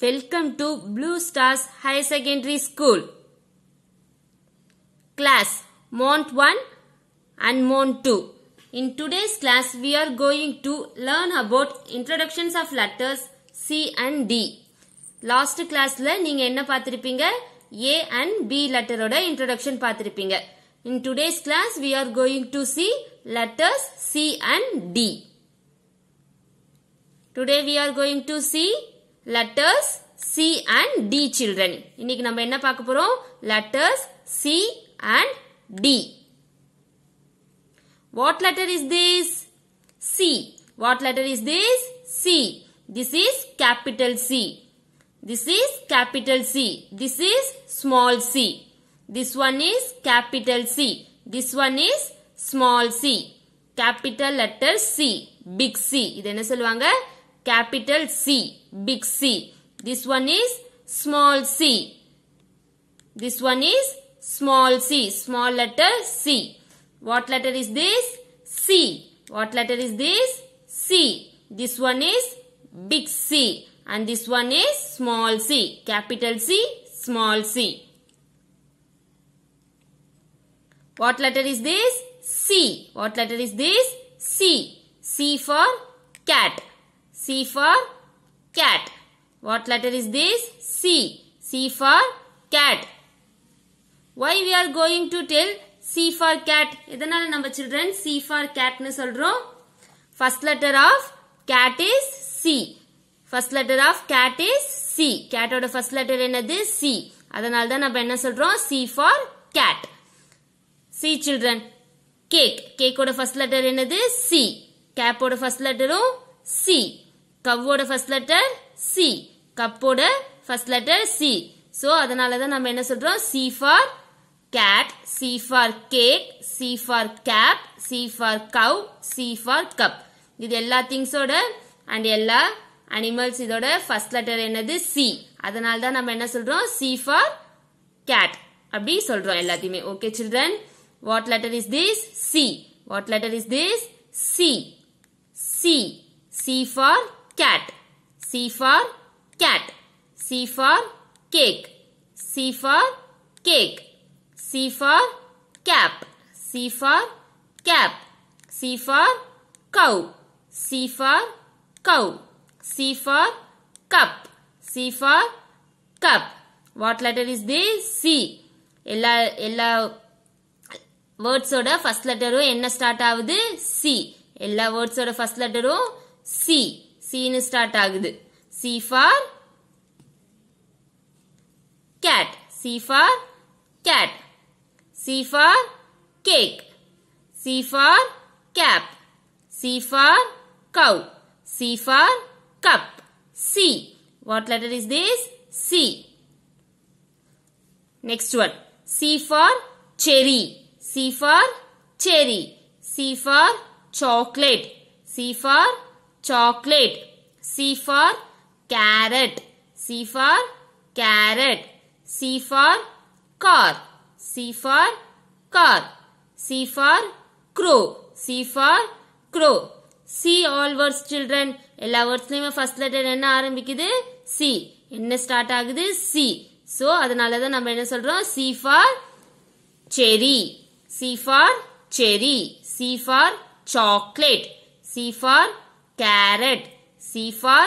Welcome to Blue Stars High Secondary School. Class Mont 1 and Mont 2. In today's class, we are going to learn about introductions of letters C and D. Last class, learning enna A and B letter oda introduction pathiripinga. In today's class, we are going to see letters C and D. Today, we are going to see letters C and D children இன்னைக்கு நம்ம என்ன பார்க்க போறோம் letters C and D what letter is this C what letter is this C this is capital C this is capital C this is small C this one is capital C this one is small C capital letter C big C இது என்ன சொல்லுவாங்க capital C, big C. This one is small c. This one is small c, small letter c. What letter is this? C. What letter is this? C. This one is big C and this one is small c, capital C, small c. What letter is this? C. What letter is this? C. C for cat. C for cat. What letter is this? C. C for cat. Why we are going to tell C for cat? இதனால் நம்ம children C for cat நு சொல்லும் First letter of cat is C. First letter of cat is C. Cat ஓட first letter என்னது C. அதனால் தான் நம்ம என்ன சொல்றோம் C for cat. C children. Cake. Cake ஓட first letter என்னது C. Cap ஓட first letter letterும் C. கவ்வோட ஃபர்ஸ்ட் லெட்டர் சி கப்போட ஃபர்ஸ்ட் லெட்டர் சி ஸோ அதனால தான் நம்ம என்ன சொல்றோம் C for cat C for cake C for cap C for cow C for cup இது எல்லா திங்ஸோட அண்ட் எல்லா அனிமல்ஸ் இதோட ஃபர்ஸ்ட் லெட்டர் என்னது சி அதனால தான் நம்ம என்ன சொல்றோம் சி ஃபார் கேட் அப்படி சொல்றோம் எல்லாத்தையுமே okay children what letter is this C what letter is this C C C for cat. C for cat. C for cake. C for cake. C for cap. C for cap. C for cow. C for cow. C for cup. C for cup. What letter is this? C. எல்லா எல்லா வேர்ட்ஸோட first லெட்டரும் என்ன start ஆகுது C எல்லா வேர்ட்ஸோட first லெட்டரும் C சீனு start ஆகுது C for cat c for cat c for cake c for cap c for cow c for cup c what letter is this c next one c for cherry c for cherry c for chocolate c for chocolate C for carrot. C for carrot. C for car. C for car. C for crow. C for crow. C all words children. எல்லா வேர்ட்ஸ்லயுமே first letter என்ன ஆரம்பிக்குது C என்ன start ஆகுது C so அதனால தான் நம்ம என்ன சொல்றோம் C for cherry C for cherry C for chocolate C for carrot. C for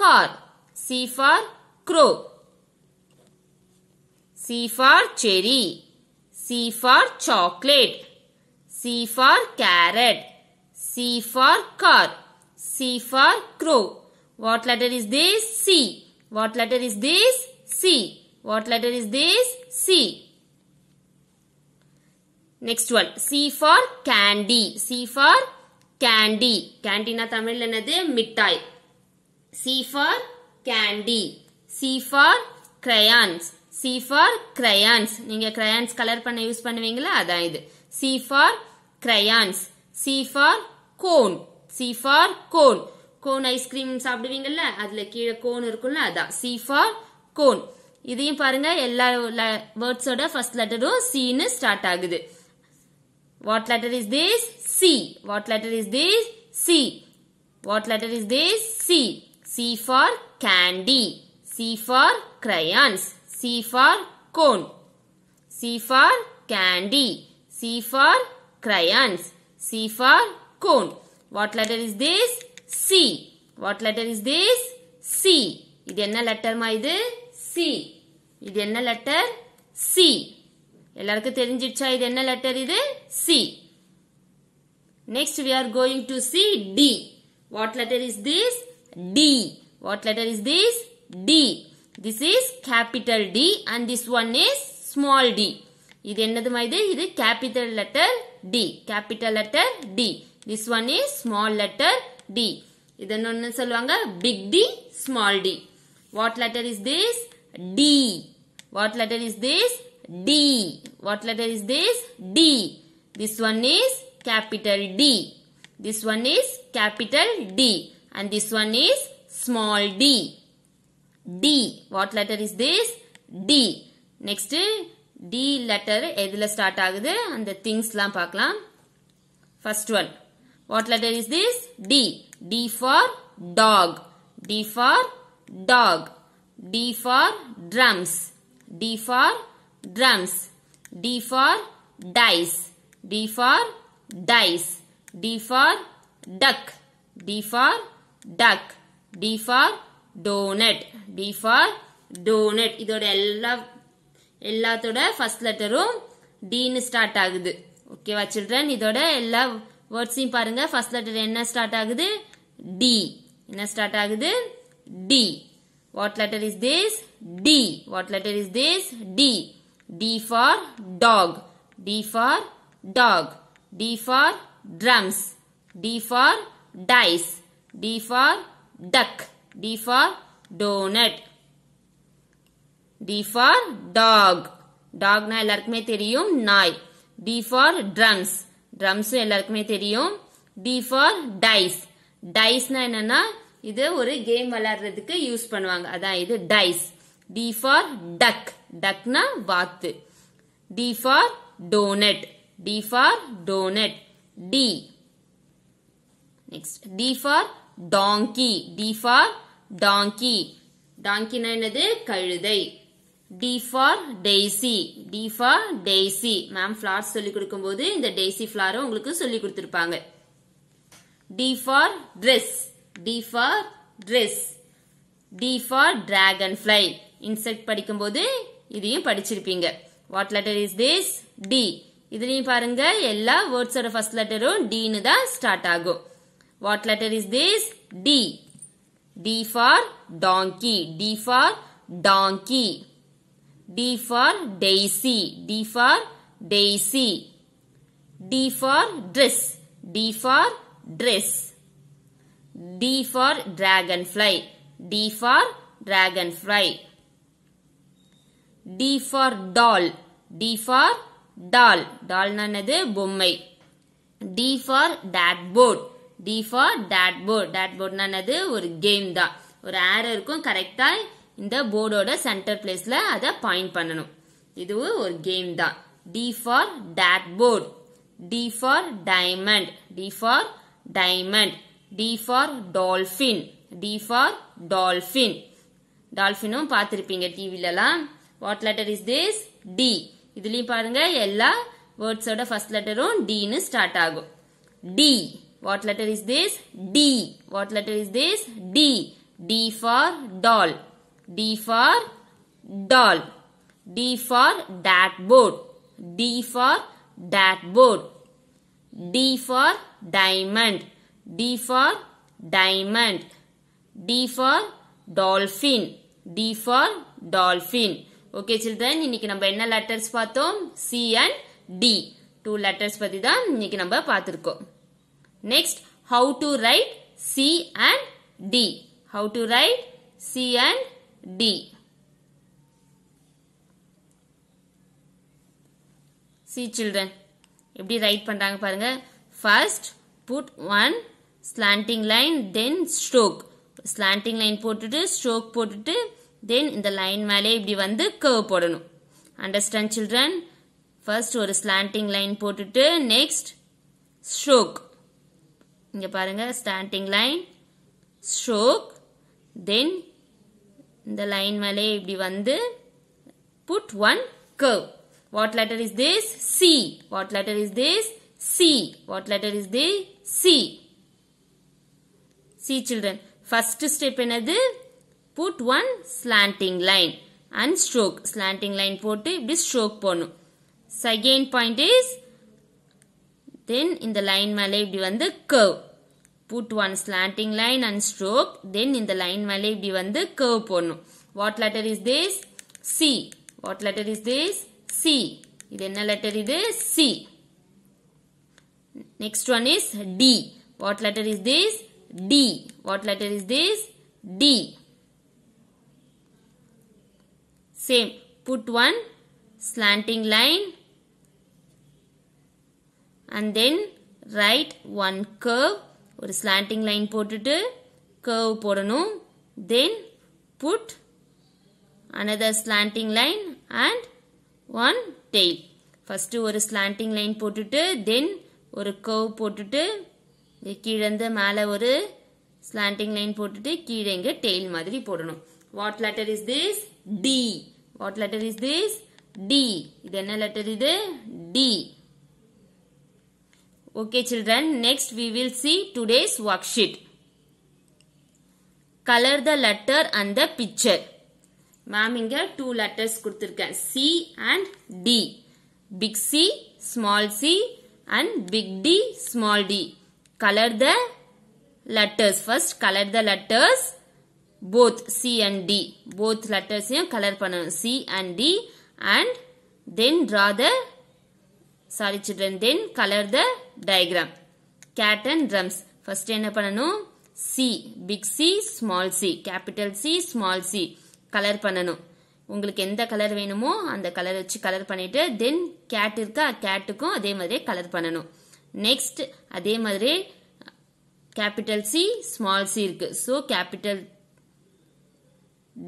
car. C for crow. C for cherry. C for chocolate. C for carrot. C for car. C for crow. What letter is this? C. What letter is this? C. What letter is this? C. Next one. C for candy. C for candy கேண்டினா தமிழ் என்னது மிட்டாய் C for candy C for crayons C for crayons நீங்க crayons colour பண்ண use பண்ணுவீங்களா அதான் இது C for crayons C for cone C for cone cone ice cream சாப்பிடுவீங்கல்ல அதுல கீழே கோன் இருக்கும்ல அதான் சி ஃபார் கோன் இதையும் பாருங்க எல்லா வேர்ட்ஸோட ஃபர்ஸ்ட் லெட்டரும் சீன்னு ஸ்டார்ட் ஆகுது What letter is this? C. What letter is this? C. What letter is this? C. C for candy. C for crayons. C for cone. C for candy. C for crayons. C for cone. What letter is this? C. What letter is this? C. இது என்ன letter இது C. இது என்ன letter C. எல்லாருக்கும் தெரிஞ்சிடுச்சா இது என்ன letter இது C next we are going to C D what letter is this D what letter is this D this is capital D and this one is small D இது என்னதுமா இது இது capital letter D capital letter D this one is small letter D இது என்ன சொல்லுவாங்க big D small D what letter is this D what letter is this D. What letter is this? D. This one is capital D. This one is capital D. And this one is small d. D. What letter is this? D. Next, D letter எதில் start the அந்த thingsலாம் பார்க்கலாம். First one. What letter is this? D. D for dog. D for dog. D for drums. D for drums. drums. D for dice. D for dice. D for duck. D for duck. D for donut. D for donut. இதோட எல்லா எல்லாத்தோட first லெட்டரும் டீன்னு start ஆகுது ஓகேவா children இதோட எல்லா வேர்ட்ஸையும் பாருங்க ஃபர்ஸ்ட் லெட்டர் என்ன ஸ்டார்ட் ஆகுது டி என்ன ஸ்டார்ட் ஆகுது D what letter is this D what letter is this D D for dog, D for dog, D for drums, D for dice, D for duck, D for donut, D for dog. டாக்னா எல்லாருக்குமே தெரியும் நாய் D for drums ட்ரம்ஸும் எல்லாருக்குமே தெரியும் D for dies டைஸ்னா என்னன்னா இது ஒரு game விளையாடுறதுக்கு யூஸ் பண்ணுவாங்க அதான் இது டைஸ் D ஃபார் டக் டக்னா வாத்து D for donut D for donut D next D for donkey D for donkey டாங்கினா என்னது கழுதை D for daisy D for daisy ma'am flowers சொல்லி கொடுக்கும்போது இந்த டெய்சி ஃபிளாரை உங்களுக்கு சொல்லி கொடுத்துருப்பாங்க D for dress D for dress D for dragonfly insect படிக்கும்போது இதையும் படிச்சிருப்பீங்க what letter is this D இதுலயும் பாருங்க எல்லா வேர்ட்ஸோட ஃபர்ஸ்ட் லெட்டரும் டின்னு தான் ஸ்டார்ட் ஆகும் what letter is this D D for donkey D for donkey D for daisy D for daisy D for dress D for dress D for dragonfly D for dragonfly D for doll D for doll டால்னா என்னது பொம்மை D for dartboard D for dartboard டேட் போர்ட்னா என்னது ஒரு game தான் ஒரு ஏர் இருக்கும் கரெக்டா இந்த போர்டோட சென்டர் பிளேஸ்ல அதை பாயிண்ட் பண்ணணும் இதுவும் ஒரு கேம் தான் D for dartboard D for diamond D for diamond D for dolphin D for dolphin டால்ஃபினும் பார்த்துருப்பீங்க டிவிலலாம் What letter is this? D. இதுலியும் பாருங்க, words வட first letter உன் D இன்னு start D. What letter is this? D. What letter is this? D. D for doll. D for doll. D for that board. D for that board. D for diamond. D for diamond. D for dolphin. D for dolphin. Okay children இன்னைக்கு நம்ம என்ன letters பார்த்தோம் C and D two letters பத்தி தான் இன்னைக்கு நம்ம பார்த்துருக்கோம் next how to write C and D how to write C and D C children எப்படி ரைட் பண்றாங்க பாருங்க first put one slanting line then stroke slanting line போட்டுட்டு ஸ்ட்ரோக் போட்டுட்டு தென் இந்த லைன் மேலே இப்படி வந்து கர்வ் போடணும் அண்டர்ஸ்டாண்ட் சில்ட்ரன் ஃபர்ஸ்ட் ஒரு ஸ்லாண்டிங் லைன் போட்டுட்டு நெக்ஸ்ட் ஸ்ட்ரோக் இங்க பாருங்க ஸ்லாண்டிங் லைன் ஸ்ட்ரோக் தென் இந்த லைன் மேலே இப்படி வந்து put one curve what letter is this C what letter is this C what letter is the C C children first step என்னது put one slanting line and stroke slanting line போட்டு இப்படி stroke போணும் second point is then இந்த line மேலே இப்படி வந்து curve put one slanting line and stroke then இந்த line மேலே இப்படி வந்து curve போணும் what letter is this C what letter is this C இது என்ன letter இது C next one is D what letter is this D what letter is this D Same. Put one slanting line and then write one curve. ஒரு slanting line போட்டுட்டு curve போடணும். Then put another slanting line and one tail. First ஒரு slanting line போட்டுட்டு then ஒரு curve போட்டுட்டு இங்கே கீழேருந்து மேலே ஒரு slanting line போட்டுட்டு கீழே இங்கே டெயில் மாதிரி போடணும் what letter is this D What letter is this? D. Then a letter is D. Okay, children. Next, we will see today's worksheet. Color the letter and the picture. Ma'am, inga two letters kuduthirukken. C and D. Big C, small c and big D, small d. Color the letters. First, color the letters. Both C and D both லெட்டர்ஸையும் colour பண்ணணும் C and D and then draw the sorry children then colour the diagram cat and drums first என்ன பண்ணணும் C big C small C capital C small C colour பண்ணணும் உங்களுக்கு எந்த colour வேணுமோ அந்த colour வச்சு கலர் பண்ணிட்டு தென் கேட் இருக்கா கேட்டுக்கும் அதே மாதிரி கலர் பண்ணணும் நெக்ஸ்ட் அதே மாதிரி கேபிட்டல் சி ஸ்மால் சி இருக்கு so capital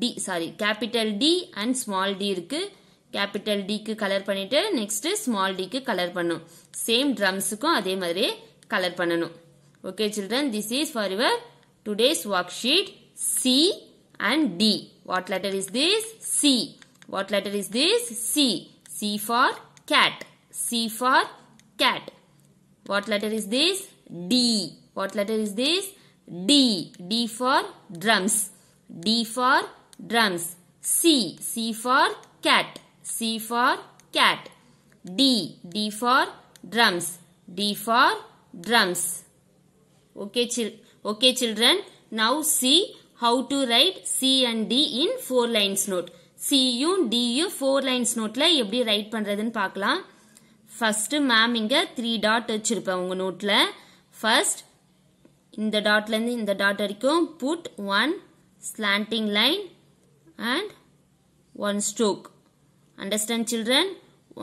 D sorry capital D and small D இருக்கு கேபிட்டல் டிக்கு கலர் பண்ணிட்டு நெக்ஸ்ட் ஸ்மால் டிக்கு கலர் பண்ணும் சேம் ட்ரம்ஸுக்கும் அதே மாதிரி கலர் பண்ணணும் okay children this is for your today's worksheet C and D what letter is this C what letter is this C C for cat C for cat what letter is this D what letter is this D D for drums D for drums. C. C for cat. C for cat. D. D for drums. D for drums. Okay, chil okay children. Now see how to write C and D in four lines note. C U U D சியும் டியும் four lines நோட்டில் write write பண்ணுறதுன்னு பார்க்கலாம் first ma'am இங்கே three dot வச்சுருப்பேன் உங்கள் நோட்டில் first இந்த டாட்லேருந்து இந்த டாட் வரைக்கும் put one slanting line and one stroke understand children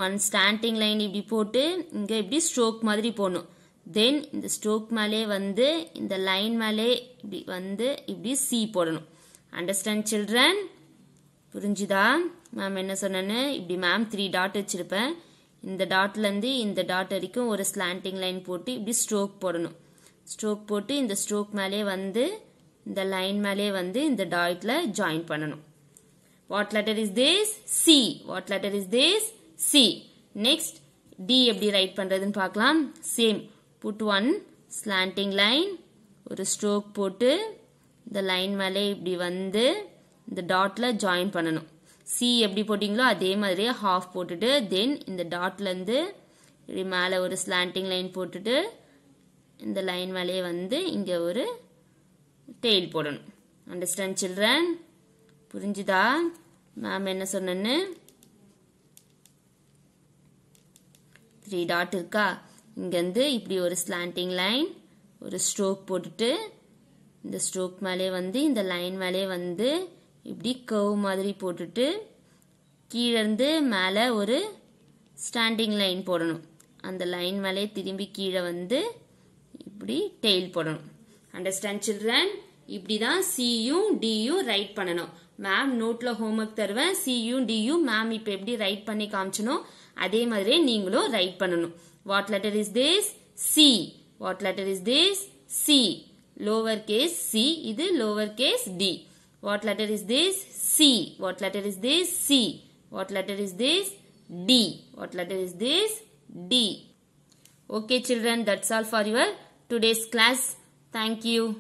one slanting line இப்படி போட்டு இங்கே இப்படி stroke மாதிரி போடணும் தென் இந்த ஸ்ட்ரோக் மேலே வந்து இந்த லைன் மேலே இப்படி வந்து இப்படி சி போடணும் அண்டர்ஸ்டாண்ட் சில்ட்ரன் புரிஞ்சுதா மேம் என்ன சொன்னேன்னு இப்படி மேம் த்ரீ டாட் வச்சுருப்பேன் இந்த டாட்லேருந்து இந்த டாட் வரைக்கும் ஒரு ஸ்லாண்டிங் லைன் போட்டு இப்படி ஸ்ட்ரோக் போடணும் ஸ்ட்ரோக் போட்டு இந்த ஸ்ட்ரோக் மேலே வந்து இந்த லைன் மேலே வந்து இந்த டாட்டில் ஜாயின் பண்ணணும் what letter is this C what letter is this C next D எப்படி ரைட் பண்ணுறதுன்னு பார்க்கலாம் same put one slanting line ஒரு ஸ்ட்ரோக் போட்டு இந்த லைன் மேலே இப்படி வந்து இந்த டாட்டில் ஜாயின் பண்ணணும் சி எப்படி போட்டிங்களோ அதே மாதிரியே ஹாஃப் போட்டுட்டு தென் இந்த டாட்லேருந்து இப்படி மேலே ஒரு ஸ்லாண்டிங் லைன் போட்டுட்டு இந்த லைன் மேலே வந்து இங்கே ஒரு டெய்ல் போடணும் அண்டர்ஸ்டாண்ட் சில்ட்ரன் புரிஞ்சுதா மேம் என்ன சொன்னேன்னு த்ரீ டாட் இருக்கா இங்கேருந்து இப்படி ஒரு ஸ்லாண்டிங் லைன் ஒரு ஸ்ட்ரோக் போட்டுட்டு இந்த ஸ்ட்ரோக் மேலே வந்து இந்த லைன் மேலே வந்து இப்படி கவ் மாதிரி போட்டுட்டு கீழேருந்து மேலே ஒரு ஸ்டாண்டிங் லைன் போடணும் அந்த லைன் மேலே திரும்பி கீழே வந்து இப்படி டெய்ல் போடணும் அண்டர்ஸ்டாண்ட் சில்ட்ரன் இப்படி தான் சியும் டியும் ரைட் பண்ணணும் மேம் நோட்ல ஹோம்ஒர்க் தருவேன் சியும் டியும் மேம் இப்போ எப்படி ரைட் பண்ணி காமிச்சனும் அதே மாதிரியே நீங்களும் ரைட் பண்ணணும் what letter is this C what letter is this C lower case C இது lower case D what letter is this C what letter is this C what letter is this D what letter is this D okay children that's all for your today's class Thank you.